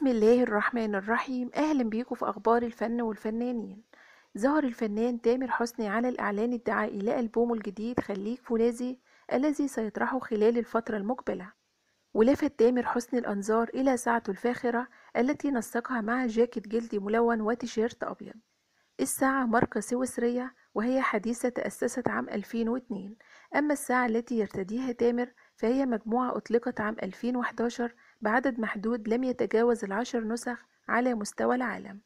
بسم الله الرحمن الرحيم أهلا بيكم في أخبار الفن والفنانين ظهر الفنان تامر حسني على الإعلان الدعائي لألبومه الجديد خليك فولاذي الذي سيطرحه خلال الفترة المقبلة ولفت تامر حسني الأنظار إلى ساعته الفاخرة التي نسقها مع جاكيت جلدي ملون وتيشيرت أبيض الساعة ماركة سويسرية وهي حديثة تأسست عام 2002 أما الساعة التي يرتديها تامر فهي مجموعة أطلقت عام 2011 بعدد محدود لم يتجاوز العشر نسخ على مستوى العالم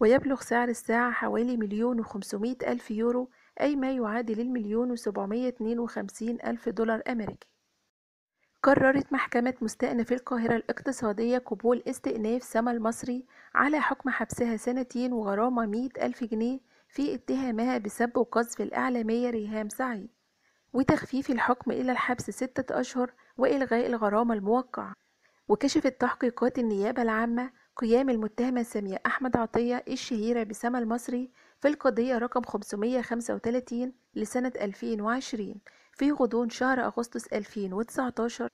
ويبلغ سعر الساعة حوالي مليون وخمسمائة ألف يورو أي ما يعادل المليون وسبعمية اتنين وخمسين ألف دولار أمريكي قررت محكمة مستأنف القاهرة الاقتصادية قبول استئناف سما المصري على حكم حبسها سنتين وغرامة مئة ألف جنيه في اتهامها بسب وقذف الإعلامية ريهام سعيد وتخفيف الحكم إلى الحبس ستة أشهر وإلغاء الغرامة الموقعة وكشفت تحقيقات النيابة العامة قيام المتهمة سامية أحمد عطية الشهيرة بسما المصري في القضية رقم 535 لسنة 2020 في غضون شهر أغسطس 2019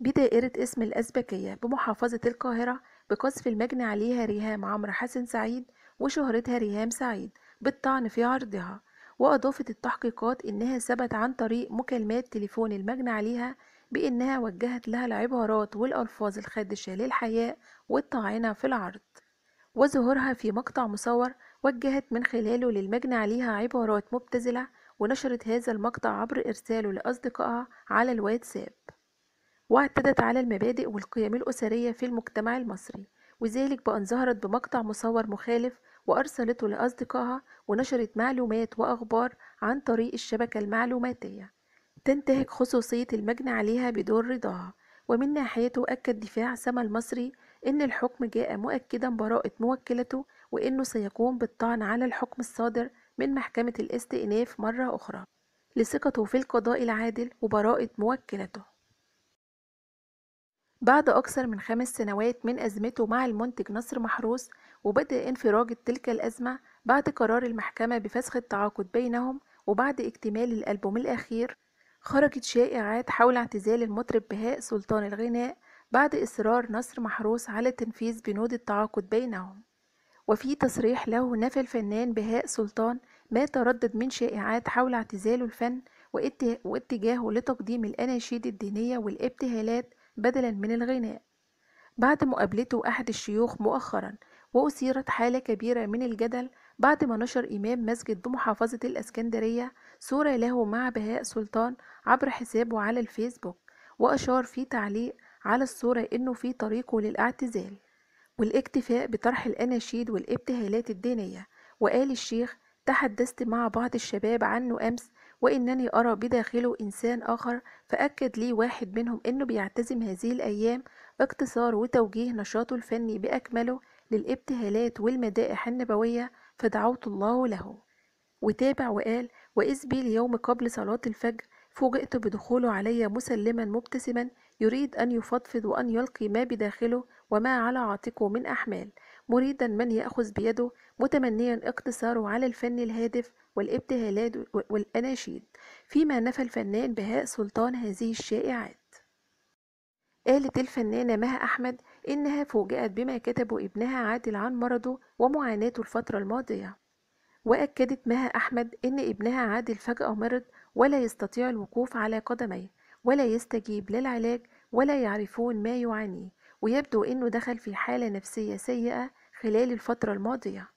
بدائرة اسم الأزبكية بمحافظة القاهرة بقذف المجني عليها ريهام عمرو حسن سعيد وشهرتها ريهام سعيد بالطعن في عرضها وأضافت التحقيقات إنها ثبت عن طريق مكالمات تليفون المجني عليها بأنها وجهت لها العبارات والألفاظ الخادشة للحياء والطاعنة في العرض وظهورها في مقطع مصور وجهت من خلاله للمجني عليها عبارات مبتذلة ونشرت هذا المقطع عبر إرساله لأصدقائها على الواتساب واعتدت على المبادئ والقيم الأسرية في المجتمع المصري وذلك بأن ظهرت بمقطع مصور مخالف وأرسلته لأصدقائها ونشرت معلومات وأخبار عن طريق الشبكة المعلوماتية تنتهك خصوصية المجني عليها بدون رضاها ومن ناحيته أكد دفاع سما المصري إن الحكم جاء مؤكدا براءة موكلته وإنه سيقوم بالطعن على الحكم الصادر من محكمة الاستئناف مرة أخرى لثقته في القضاء العادل وبراءة موكلته بعد أكثر من خمس سنوات من أزمته مع المنتج نصر محروس وبدأ انفراج تلك الأزمة بعد قرار المحكمة بفسخ التعاقد بينهم وبعد اكتمال الألبوم الأخير خرجت شائعات حول اعتزال المطرب بهاء سلطان الغناء بعد إصرار نصر محروس على تنفيذ بنود التعاقد بينهم وفي تصريح له نفى الفنان بهاء سلطان ما تردد من شائعات حول اعتزاله الفن واتجاهه لتقديم الأناشيد الدينية والابتهالات بدلا من الغناء بعد مقابلته أحد الشيوخ مؤخرا وأثيرت حالة كبيرة من الجدل بعد ما نشر إمام مسجد بمحافظة الإسكندرية صورة له مع بهاء سلطان عبر حسابه على الفيسبوك وأشار في تعليق على الصورة إنه في طريقه للاعتزال والاكتفاء بطرح الأناشيد والابتهالات الدينية وقال الشيخ تحدثت مع بعض الشباب عنه أمس وإنني أرى بداخله إنسان آخر فأكد لي واحد منهم إنه بيعتزم هذه الأيام اقتصار وتوجيه نشاطه الفني بأكمله للابتهالات والمدائح النبوية فدعوت الله له وتابع وقال وإذ بي اليوم قبل صلاة الفجر فوجئت بدخوله علي مسلما مبتسما يريد أن يفضفض وأن يلقي ما بداخله وما على عاتقه من أحمال مريدا من يأخذ بيده متمنيا اقتصاره على الفن الهادف والابتهالات والأناشيد فيما نفى الفنان بهاء سلطان هذه الشائعات قالت الفنانة مها أحمد إنها فوجئت بما كتبه ابنها عادل عن مرضه ومعاناته الفترة الماضية وأكدت مها أحمد إن ابنها عادل فجأة مرض ولا يستطيع الوقوف على قدميه ولا يستجيب للعلاج ولا يعرفون ما يعانيه ويبدو إنه دخل في حالة نفسية سيئة خلال الفترة الماضية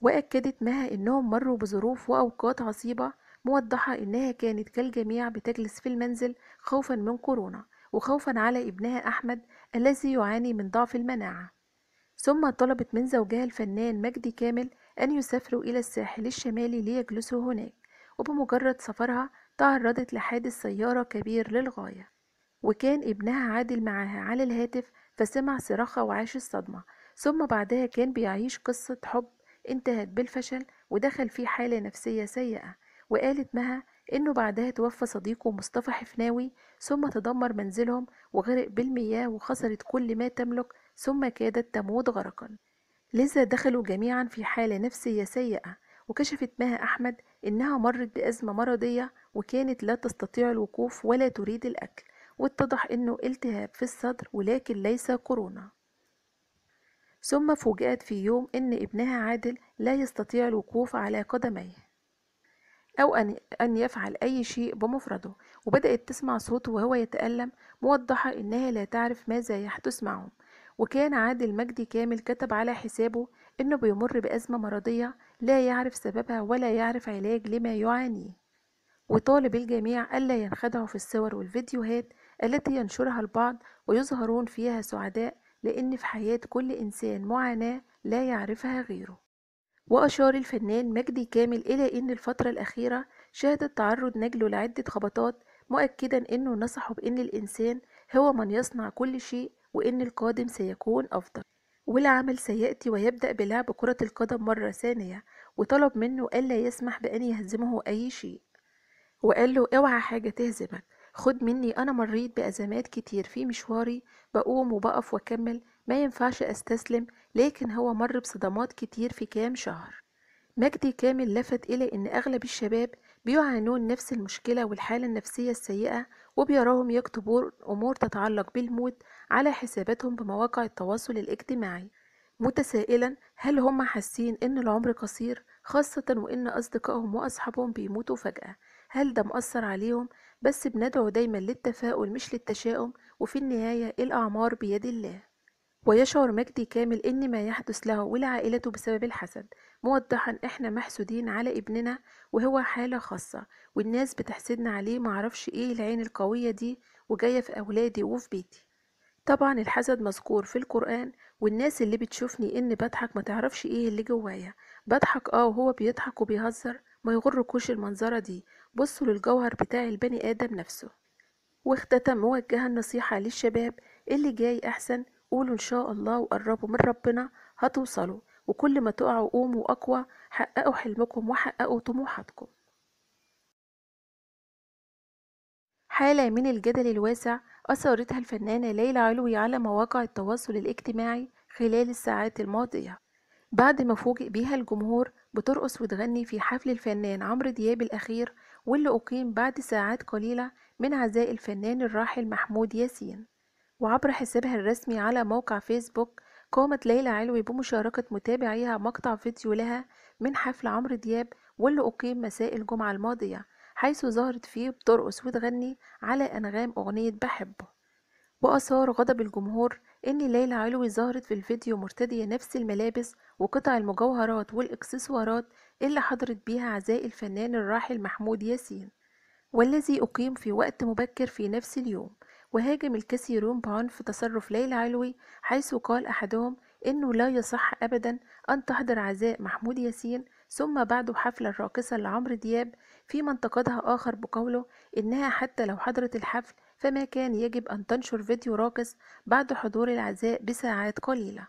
وأكدت مها إنهم مروا بظروف وأوقات عصيبة موضحة إنها كانت كالجميع بتجلس في المنزل خوفا من كورونا وخوفا على ابنها أحمد الذي يعاني من ضعف المناعة ثم طلبت من زوجها الفنان مجدي كامل أن يسافروا إلى الساحل الشمالي ليجلسوا هناك وبمجرد سفرها تعرضت لحادث سيارة كبير للغاية وكان ابنها عادل معاها على الهاتف فسمع صراخها وعاش الصدمة ثم بعدها كان بيعيش قصة حب انتهت بالفشل ودخل في حالة نفسية سيئة وقالت مها إنه بعدها توفى صديقه مصطفى حفناوي ثم تدمر منزلهم وغرق بالمياه وخسرت كل ما تملك ثم كادت تموت غرقا لذا دخلوا جميعا في حالة نفسية سيئة وكشفت مها أحمد إنها مرت بأزمة مرضية وكانت لا تستطيع الوقوف ولا تريد الأكل واتضح إنه التهاب في الصدر ولكن ليس كورونا ثم فوجئت في يوم إن ابنها عادل لا يستطيع الوقوف على قدميه أو أن, يفعل أي شيء بمفرده وبدأت تسمع صوته وهو يتألم موضحة إنها لا تعرف ماذا يحدث معه وكان عادل مجدي كامل كتب على حسابه إنه بيمر بأزمة مرضية لا يعرف سببها ولا يعرف علاج لما يعانيه وطالب الجميع ألا ينخدعوا في الصور والفيديوهات التي ينشرها البعض ويظهرون فيها سعداء لأن في حياة كل إنسان معاناة لا يعرفها غيره وأشار الفنان مجدي كامل إلى أن الفترة الأخيرة شهدت تعرض نجله لعدة خبطات مؤكدا أنه نصحه بأن الإنسان هو من يصنع كل شيء وأن القادم سيكون أفضل والعمل سيأتي ويبدأ بلعب كرة القدم مرة ثانية وطلب منه ألا يسمح بأن يهزمه أي شيء وقال له اوعى حاجة تهزمك خد مني أنا مريت بأزمات كتير في مشواري بقوم وبقف وأكمل ما ينفعش أستسلم لكن هو مر بصدمات كتير في كام شهر مجدي كامل لفت إلي إن أغلب الشباب بيعانون نفس المشكلة والحالة النفسية السيئة وبيراهم يكتبون أمور تتعلق بالموت على حساباتهم بمواقع التواصل الاجتماعي متسائلا هل هم حاسين إن العمر قصير خاصة وإن أصدقائهم وأصحابهم بيموتوا فجأة هل ده مأثر عليهم بس بندعو دايما للتفاؤل مش للتشاؤم وفي النهاية الأعمار بيد الله ويشعر مجدي كامل إن ما يحدث له ولعائلته بسبب الحسد موضحا إحنا محسودين على ابننا وهو حالة خاصة والناس بتحسدنا عليه معرفش إيه العين القوية دي وجاية في أولادي وفي بيتي طبعا الحسد مذكور في القرآن والناس اللي بتشوفني إن بضحك ما تعرفش إيه اللي جوايا بضحك آه وهو بيضحك وبيهزر ما يغركوش المنظرة دي بصوا للجوهر بتاع البني آدم نفسه واختتم موجها النصيحة للشباب اللي جاي أحسن قولوا إن شاء الله وقربوا من ربنا هتوصلوا وكل ما تقعوا قوموا أقوى حققوا حلمكم وحققوا طموحاتكم حالة من الجدل الواسع أثارتها الفنانة ليلى علوي على مواقع التواصل الاجتماعي خلال الساعات الماضية بعد ما فوجئ بيها الجمهور بترقص وتغني في حفل الفنان عمرو دياب الأخير واللي أقيم بعد ساعات قليلة من عزاء الفنان الراحل محمود ياسين وعبر حسابها الرسمي على موقع فيسبوك قامت ليلى علوي بمشاركة متابعيها مقطع فيديو لها من حفل عمرو دياب واللي أقيم مساء الجمعة الماضية حيث ظهرت فيه بترقص وتغني على أنغام أغنية بحبه وأثار غضب الجمهور إن ليلى علوي ظهرت في الفيديو مرتدية نفس الملابس وقطع المجوهرات والإكسسوارات اللي حضرت بيها عزاء الفنان الراحل محمود ياسين والذي أقيم في وقت مبكر في نفس اليوم وهاجم الكثيرون بعنف تصرف ليلى علوي حيث قال أحدهم إنه لا يصح أبدا أن تحضر عزاء محمود ياسين ثم بعده حفلة راقصة لعمرو دياب فيما انتقدها آخر بقوله إنها حتى لو حضرت الحفل فما كان يجب أن تنشر فيديو راقص بعد حضور العزاء بساعات قليلة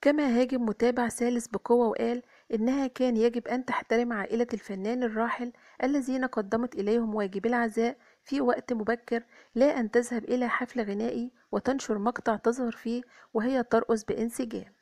كما هاجم متابع ثالث بقوة وقال إنها كان يجب أن تحترم عائلة الفنان الراحل الذين قدمت إليهم واجب العزاء في وقت مبكر لا أن تذهب إلى حفل غنائي وتنشر مقطع تظهر فيه وهي ترقص بانسجام